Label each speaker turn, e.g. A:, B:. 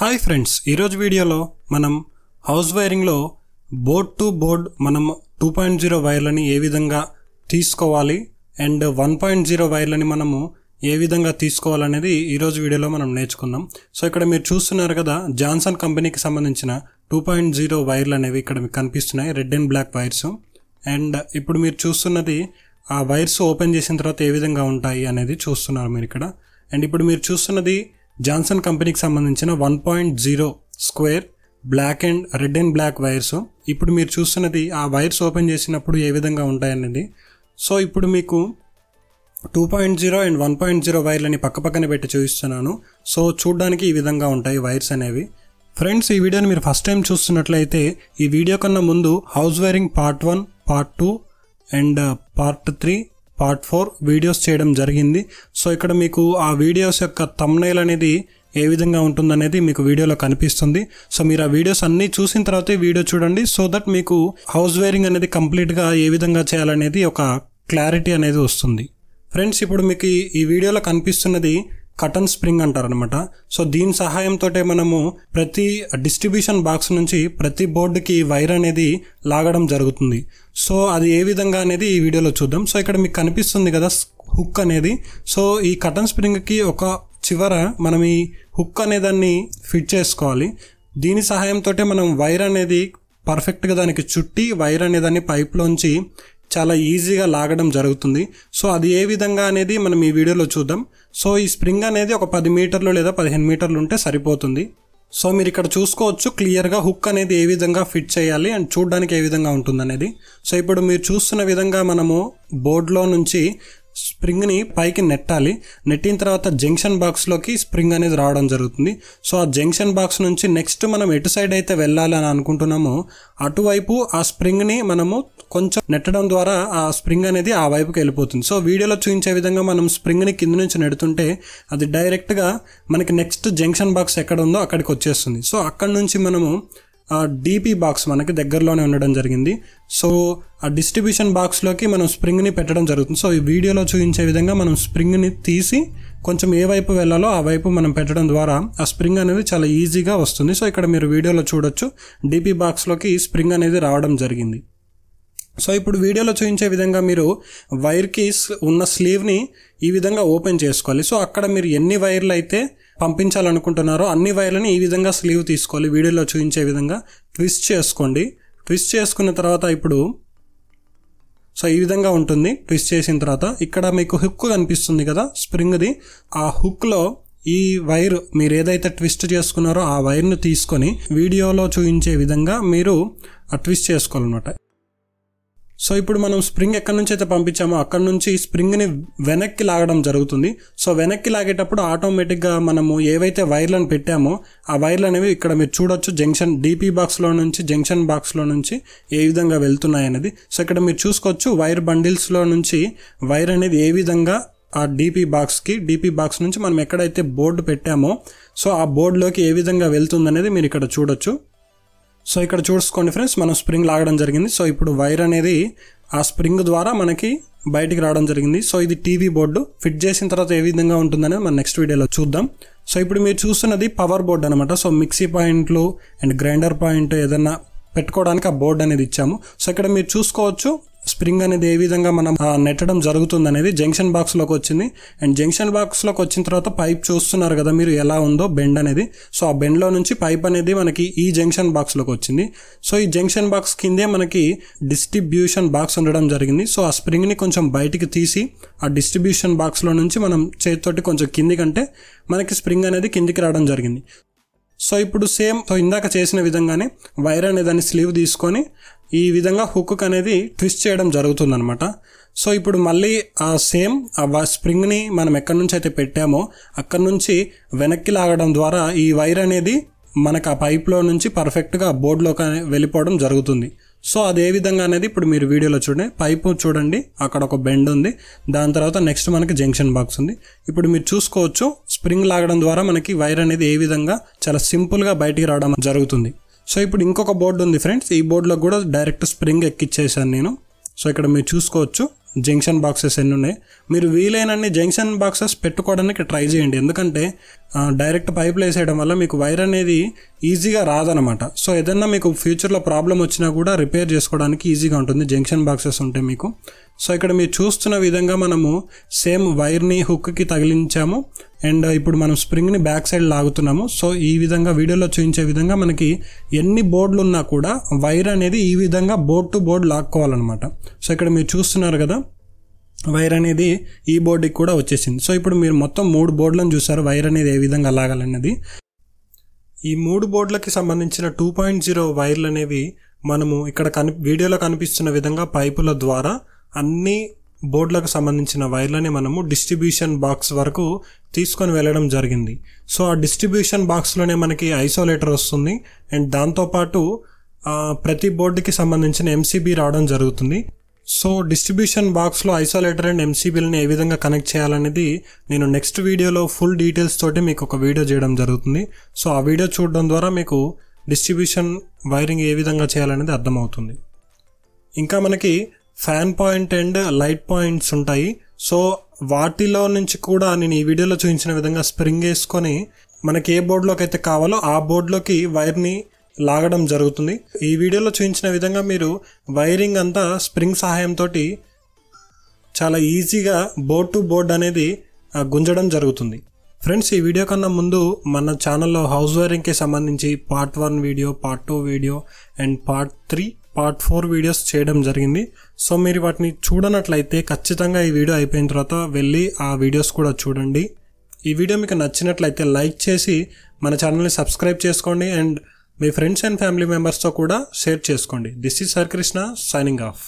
A: hi friends ఈరోజు వీడియోలో మనం హౌస్ వైరింగ్లో బోర్డ్ టు బోర్డ్ మనం టూ పాయింట్ జీరో వైర్లని ఏ విధంగా తీసుకోవాలి అండ్ వన్ పాయింట్ జీరో వైర్లని మనము ఏ విధంగా తీసుకోవాలనేది ఈరోజు వీడియోలో మనం నేర్చుకుందాం సో ఇక్కడ మీరు చూస్తున్నారు కదా జాన్సన్ కంపెనీకి సంబంధించిన టూ పాయింట్ జీరో వైర్లు అనేవి ఇక్కడ మీకు కనిపిస్తున్నాయి red and black wires and ఇప్పుడు మీరు చూస్తున్నది ఆ వైర్స్ ఓపెన్ చేసిన తర్వాత ఏ విధంగా ఉంటాయి అనేది చూస్తున్నారు మీరు ఇక్కడ అండ్ ఇప్పుడు మీరు చూస్తున్నది జాన్సన్ కంపెనీకి సంబంధించిన one point zero square black and red and black wires ఇప్పుడు మీరు చూస్తున్నది ఆ వైర్స్ ఓపెన్ చేసినప్పుడు ఏ విధంగా ఉంటాయనేది సో ఇప్పుడు మీకు two point zero and one point zero వైర్లని పక్కపక్కన పెట్టి చూపిస్తున్నాను సో చూడడానికి ఈ విధంగా ఉంటాయి వైర్స్ అనేవి ఫ్రెండ్స్ ఈ వీడియోని మీరు ఫస్ట్ టైం చూస్తున్నట్లయితే ఈ వీడియో కన్నా ముందు house wiring part one part two and part three part four videos చేయడం జరిగింది సో ఇక్కడ మీకు ఆ వీడియోస్ యొక్క తమ్నైల్ అనేది ఏ విధంగా ఉంటుందనేది మీకు వీడియోలో కనిపిస్తుంది సో మీరు ఆ వీడియోస్ అన్నీ చూసిన తర్వాత వీడియో చూడండి సో దట్ మీకు హౌస్ వేరింగ్ అనేది కంప్లీట్గా ఏ విధంగా చేయాలనేది ఒక క్లారిటీ అనేది వస్తుంది ఫ్రెండ్స్ ఇప్పుడు మీకు ఈ వీడియోలో కనిపిస్తున్నది కటన్ స్ప్రింగ్ అంటారనమాట సో దీని సహాయంతో మనము ప్రతి డిస్ట్రిబ్యూషన్ బాక్స్ నుంచి ప్రతి బోర్డుకి వైర్ అనేది లాగడం జరుగుతుంది సో అది ఏ విధంగా అనేది ఈ వీడియోలో చూద్దాం సో ఇక్కడ మీకు కనిపిస్తుంది కదా హుక్ అనేది సో ఈ కటన్ స్ప్రింగ్కి ఒక చివర మనం ఈ హుక్ అనే దాన్ని ఫిట్ చేసుకోవాలి దీని సహాయంతో మనం వైర్ అనేది పర్ఫెక్ట్గా దానికి చుట్టి వైర్ అనేదాన్ని పైప్లోంచి చాలా ఈజీగా లాగడం జరుగుతుంది సో అది ఏ విధంగా అనేది మనం ఈ వీడియోలో చూద్దాం సో ఈ స్ప్రింగ్ అనేది ఒక పది మీటర్లు లేదా పదిహేను మీటర్లు ఉంటే సరిపోతుంది సో మీరు ఇక్కడ చూసుకోవచ్చు క్లియర్గా హుక్ అనేది ఏ విధంగా ఫిట్ చేయాలి అండ్ చూడడానికి ఏ విధంగా ఉంటుంది అనేది సో ఇప్పుడు మీరు చూస్తున్న విధంగా మనము బోర్డులో నుంచి స్ప్రింగ్ని పైకి నెట్టాలి నెట్టిన తర్వాత జంక్షన్ బాక్స్లోకి స్ప్రింగ్ అనేది రావడం జరుగుతుంది సో ఆ జంక్షన్ బాక్స్ నుంచి నెక్స్ట్ మనం ఎటు సైడ్ అయితే వెళ్ళాలి అని అనుకుంటున్నామో అటువైపు ఆ స్ప్రింగ్ని మనము కొంచెం నెట్టడం ద్వారా ఆ స్ప్రింగ్ అనేది ఆ వైపుకి వెళ్ళిపోతుంది సో వీడియోలో చూపించే విధంగా మనం స్ప్రింగ్ని కింద నుంచి నెడుతుంటే అది డైరెక్ట్గా మనకి నెక్స్ట్ జంక్షన్ బాక్స్ ఎక్కడ ఉందో అక్కడికి వచ్చేస్తుంది సో అక్కడ నుంచి మనము ఆ డీపీ బాక్స్ మనకి దగ్గరలోనే ఉండడం జరిగింది సో ఆ డిస్ట్రిబ్యూషన్ బాక్స్లోకి మనం స్ప్రింగ్ని పెట్టడం జరుగుతుంది సో ఈ వీడియోలో చూపించే విధంగా మనం స్ప్రింగ్ని తీసి కొంచెం ఏ వైపు వెళ్ళాలో ఆ వైపు మనం పెట్టడం ద్వారా ఆ స్ప్రింగ్ అనేది చాలా ఈజీగా వస్తుంది సో ఇక్కడ మీరు వీడియోలో చూడొచ్చు డీపీ బాక్స్లోకి స్ప్రింగ్ అనేది రావడం జరిగింది సో ఇప్పుడు వీడియోలో చూపించే విధంగా మీరు వైర్కి ఉన్న స్లీవ్ని ఈ విధంగా ఓపెన్ చేసుకోవాలి సో అక్కడ మీరు ఎన్ని వైర్లు అయితే పంపించాలనుకుంటున్నారో అన్ని వైర్లని ఈ విధంగా స్లీవ్ తీసుకోవాలి వీడియోలో చూపించే విధంగా ట్విస్ట్ చేసుకోండి ట్విస్ట్ చేసుకున్న తర్వాత ఇప్పుడు సో ఈ విధంగా ఉంటుంది ట్విస్ట్ చేసిన తర్వాత ఇక్కడ మీకు హుక్ కనిపిస్తుంది కదా స్ప్రింగ్ది ఆ హుక్లో ఈ వైర్ మీరు ఏదైతే ట్విస్ట్ చేసుకున్నారో ఆ వైర్ను తీసుకొని వీడియోలో చూపించే విధంగా మీరు ట్విస్ట్ చేసుకోవాలన్నమాట సో ఇప్పుడు మనం స్ప్రింగ్ ఎక్కడి నుంచి అయితే పంపించామో అక్కడ నుంచి స్ప్రింగ్ని వెనక్కి లాగడం జరుగుతుంది సో వెనక్కి లాగేటప్పుడు ఆటోమేటిక్గా మనము ఏవైతే వైర్లను పెట్టామో ఆ వైర్లు అనేవి ఇక్కడ మీరు చూడొచ్చు జంక్షన్ డీపీ బాక్స్లో నుంచి జంక్షన్ బాక్స్లో నుంచి ఏ విధంగా వెళ్తున్నాయి అనేది సో ఇక్కడ మీరు చూసుకోవచ్చు వైర్ బండిల్స్లో నుంచి వైర్ అనేది ఏ విధంగా ఆ డీపీ బాక్స్కి డీపీ బాక్స్ నుంచి మనం ఎక్కడైతే బోర్డు పెట్టామో సో ఆ బోర్డులోకి ఏ విధంగా వెళ్తుందనేది మీరు ఇక్కడ చూడొచ్చు సో ఇక్కడ చూసుకోండి ఫ్రెండ్స్ మనం స్ప్రింగ్ లాగడం జరిగింది సో ఇప్పుడు వైర్ అనేది ఆ స్ప్రింగ్ ద్వారా మనకి బయటికి రావడం జరిగింది సో ఇది టీవీ బోర్డు ఫిట్ చేసిన తర్వాత ఏ విధంగా ఉంటుందనేది మనం నెక్స్ట్ వీడియోలో చూద్దాం సో ఇప్పుడు మీరు చూస్తున్నది పవర్ బోర్డు అనమాట సో మిక్సీ పాయింట్లు అండ్ గ్రైండర్ పాయింట్ ఏదైనా పెట్టుకోవడానికి ఆ బోర్డు అనేది ఇచ్చాము సో ఇక్కడ మీరు చూసుకోవచ్చు స్ప్రింగ్ అనేది ఏ విధంగా మనం నెట్టడం జరుగుతుంది అనేది జంక్షన్ బాక్స్లోకి వచ్చింది అండ్ జంక్షన్ బాక్స్లోకి వచ్చిన తర్వాత పైప్ చూస్తున్నారు కదా మీరు ఎలా ఉందో బెండ్ అనేది సో ఆ బెండ్లో నుంచి పైప్ అనేది మనకి ఈ జంక్షన్ బాక్స్లోకి వచ్చింది సో ఈ జంక్షన్ బాక్స్ కిందే మనకి డిస్ట్రిబ్యూషన్ బాక్స్ ఉండడం జరిగింది సో ఆ స్ప్రింగ్ని కొంచెం బయటికి తీసి ఆ డిస్ట్రిబ్యూషన్ బాక్స్లో నుంచి మనం చేతితోటి కొంచెం కిందికంటే మనకి స్ప్రింగ్ అనేది కిందికి రావడం జరిగింది సో ఇప్పుడు సేమ్ సో ఇందాక చేసిన విధంగానే వైర్ అనే దాన్ని స్లీవ్ తీసుకొని ఈ విధంగా హుక్ అనేది ట్విస్ట్ చేయడం జరుగుతుందనమాట సో ఇప్పుడు మళ్ళీ ఆ సేమ్ ఆ స్ప్రింగ్ని మనం ఎక్కడి నుంచి అయితే పెట్టామో అక్కడి నుంచి వెనక్కి లాగడం ద్వారా ఈ వైర్ అనేది మనకు ఆ పైప్లో నుంచి పర్ఫెక్ట్గా బోర్డులోకి వెళ్ళిపోవడం జరుగుతుంది సో అది ఏ విధంగా అనేది ఇప్పుడు మీరు వీడియోలో చూడండి పైపు చూడండి అక్కడ ఒక బెండ్ ఉంది దాని తర్వాత నెక్స్ట్ మనకి జంక్షన్ బాక్స్ ఉంది ఇప్పుడు మీరు చూసుకోవచ్చు స్ప్రింగ్ లాగడం ద్వారా మనకి వైర్ అనేది ఏ విధంగా చాలా సింపుల్గా బయటికి రావడం జరుగుతుంది సో ఇప్పుడు ఇంకొక బోర్డు ఉంది ఫ్రెండ్స్ ఈ బోర్డులో కూడా డైరెక్ట్ స్ప్రింగ్ ఎక్కిచ్చేసాను నేను సో ఇక్కడ మీరు చూసుకోవచ్చు జంక్షన్ బాక్సెస్ ఎన్ని ఉన్నాయి మీరు వీలైనన్ని జంక్షన్ బాక్సెస్ పెట్టుకోవడానికి ట్రై చేయండి ఎందుకంటే డైరెక్ట్ పైపులు వేసేయడం వల్ల మీకు వైర్ అనేది ఈజీగా రాదనమాట సో ఏదన్నా మీకు ఫ్యూచర్లో ప్రాబ్లం వచ్చినా కూడా రిపేర్ చేసుకోవడానికి ఈజీగా ఉంటుంది జంక్షన్ బాక్సెస్ ఉంటే మీకు సో ఇక్కడ మీరు చూస్తున్న విధంగా మనము సేమ్ వైర్ని హుక్కి తగిలించాము అండ్ ఇప్పుడు మనం స్ప్రింగ్ని బ్యాక్ సైడ్ లాగుతున్నాము సో ఈ విధంగా వీడియోలో చూపించే విధంగా మనకి ఎన్ని బోర్డులు ఉన్నా కూడా వైర్ అనేది ఈ విధంగా బోర్డ్ టు బోర్డ్ లాక్కోవాలన్నమాట సో ఇక్కడ మీరు చూస్తున్నారు కదా వైర్ అనేది ఈ బోర్డుకి కూడా వచ్చేసింది సో ఇప్పుడు మీరు మొత్తం మూడు బోర్డులను చూసారు వైర్ అనేది ఏ విధంగా లాగాలన్నది ఈ మూడు బోర్డులకి సంబంధించిన టూ పాయింట్ జీరో వైర్లు అనేవి మనము ఇక్కడ కని వీడియోలో కనిపిస్తున్న విధంగా పైపుల ద్వారా అన్ని బోర్డులకు సంబంధించిన వైర్లని మనము డిస్ట్రిబ్యూషన్ బాక్స్ వరకు తీసుకొని వెళ్ళడం జరిగింది సో ఆ డిస్ట్రిబ్యూషన్ బాక్స్లోనే మనకి ఐసోలేటర్ వస్తుంది అండ్ దాంతోపాటు ప్రతి బోర్డుకి సంబంధించిన ఎంసీబీ రావడం జరుగుతుంది సో డిస్ట్రిబ్యూషన్ బాక్స్లో ఐసోలేటర్ అండ్ ఎంసీబీలని ఏ విధంగా కనెక్ట్ చేయాలనేది నేను నెక్స్ట్ వీడియోలో ఫుల్ డీటెయిల్స్ తోటి మీకు ఒక వీడియో చేయడం జరుగుతుంది సో ఆ వీడియో చూడడం ద్వారా మీకు డిస్ట్రిబ్యూషన్ వైరింగ్ ఏ విధంగా చేయాలనేది అర్థమవుతుంది ఇంకా మనకి fan point and light points ఉంటాయి సో వాటిలో నుంచి కూడా నేను ఈ వీడియోలో చూపించిన విధంగా స్ప్రింగ్ వేసుకొని మనకి ఏ బోర్డులోకి అయితే కావాలో ఆ బోర్డులోకి వైర్ని లాగడం జరుగుతుంది ఈ వీడియోలో చూపించిన విధంగా మీరు వైరింగ్ అంతా స్ప్రింగ్ సహాయంతో చాలా ఈజీగా బోర్డ్ టు బోర్డ్ అనేది గుంజడం జరుగుతుంది ఫ్రెండ్స్ ఈ వీడియో కన్నా ముందు మన ఛానల్లో హౌస్ వైరింగ్కి సంబంధించి part one video part two video and part three part four videos చేయడం జరిగింది సో మీరు వాటిని చూడనట్లయితే ఖచ్చితంగా ఈ వీడియో అయిపోయిన తర్వాత వెళ్ళి ఆ వీడియోస్ కూడా చూడండి ఈ వీడియో మీకు నచ్చినట్లయితే లైక్ చేసి మన ఛానల్ని సబ్స్క్రైబ్ చేసుకోండి అండ్ మీ ఫ్రెండ్స్ అండ్ ఫ్యామిలీ మెంబర్స్తో కూడా షేర్ చేసుకోండి this is Harikrishna signing of